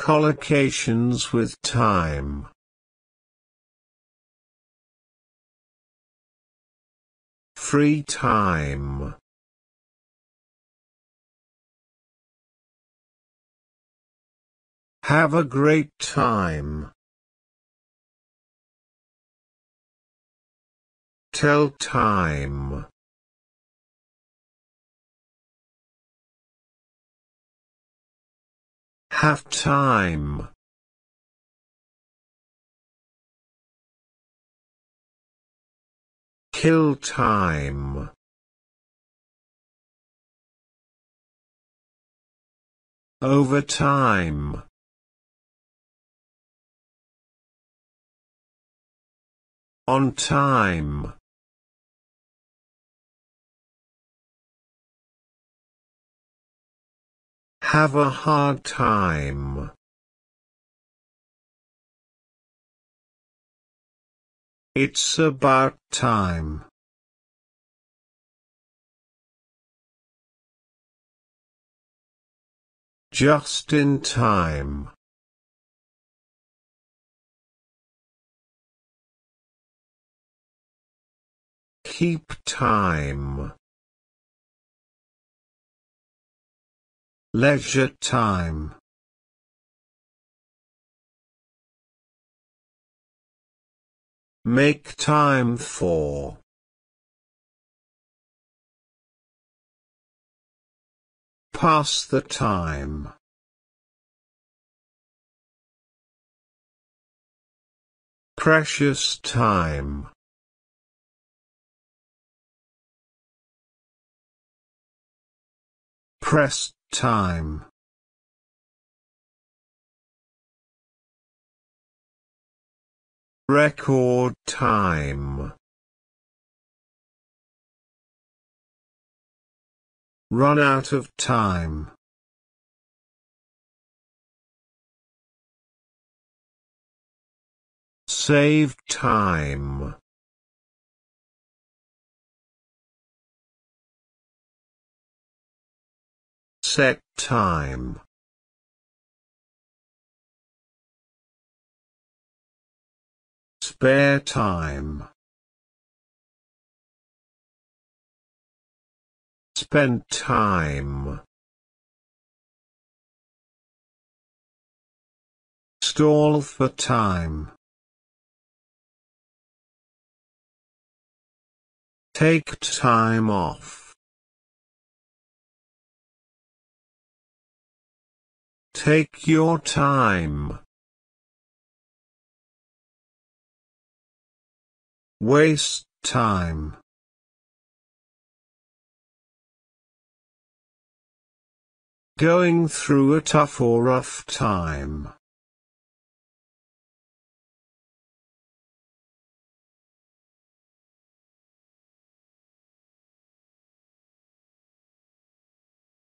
collocations with time. Free time. Have a great time. Tell time. have time. Kill time. Over time. On time. Have a hard time. It's about time. Just in time. Keep time. Leisure time Make time for Pass the time Precious time Press time record time run out of time save time set time. Spare time. Spend time. Stall for time. Take time off. Take your time. Waste time. Going through a tough or rough time.